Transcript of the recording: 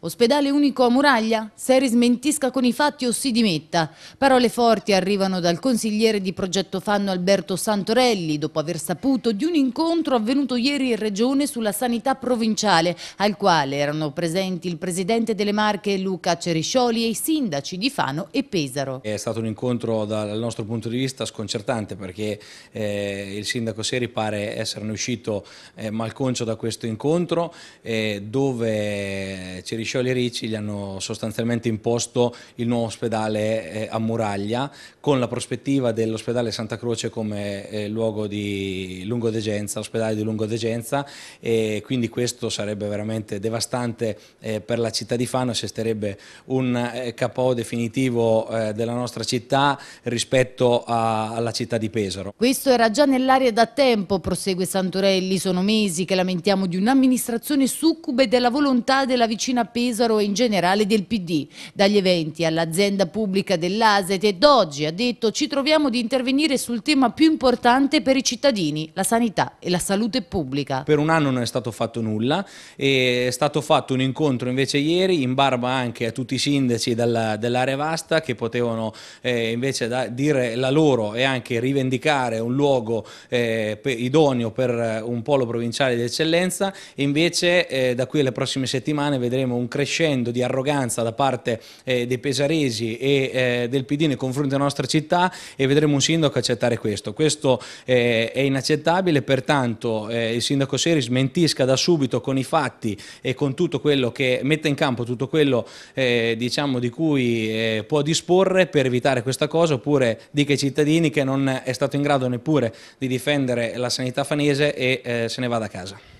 Ospedale unico a Muraglia? Se smentisca con i fatti o si dimetta. Parole forti arrivano dal consigliere di Progetto Fanno Alberto Santorelli dopo aver saputo di un incontro avvenuto ieri in regione sulla sanità provinciale al quale erano presenti il presidente delle Marche Luca Ceriscioli e i sindaci di Fano e Pesaro. È stato un incontro dal nostro punto di vista sconcertante perché eh, il sindaco Seri pare esserne uscito eh, malconcio da questo incontro eh, dove eh, Ceriscioli Scioli Ricci gli hanno sostanzialmente imposto il nuovo ospedale eh, a Muraglia con la prospettiva dell'ospedale Santa Croce come eh, luogo di lungodegenza, ospedale di lungodegenza e quindi questo sarebbe veramente devastante eh, per la città di Fano e sesterebbe un capo definitivo della nostra città rispetto alla città di Pesaro. Questo era già nell'aria da tempo, prosegue Santorelli, sono mesi che lamentiamo di un'amministrazione succube della volontà della vicina Pesaro Pesaro e in generale del PD. Dagli eventi all'azienda pubblica dell'Aset ed oggi ha detto ci troviamo di intervenire sul tema più importante per i cittadini, la sanità e la salute pubblica. Per un anno non è stato fatto nulla, è stato fatto un incontro invece ieri in barba anche a tutti i sindaci dell'area vasta che potevano eh, invece dire la loro e anche rivendicare un luogo eh, idoneo per un polo provinciale di eccellenza invece eh, da qui alle prossime settimane vedremo un un crescendo di arroganza da parte eh, dei pesaresi e eh, del PD nei confronti della nostra città e vedremo un sindaco accettare questo. Questo eh, è inaccettabile, pertanto eh, il sindaco Seri smentisca da subito con i fatti e con tutto quello che mette in campo tutto quello eh, diciamo, di cui eh, può disporre per evitare questa cosa oppure dica ai cittadini che non è stato in grado neppure di difendere la sanità fanese e se ne vada a casa.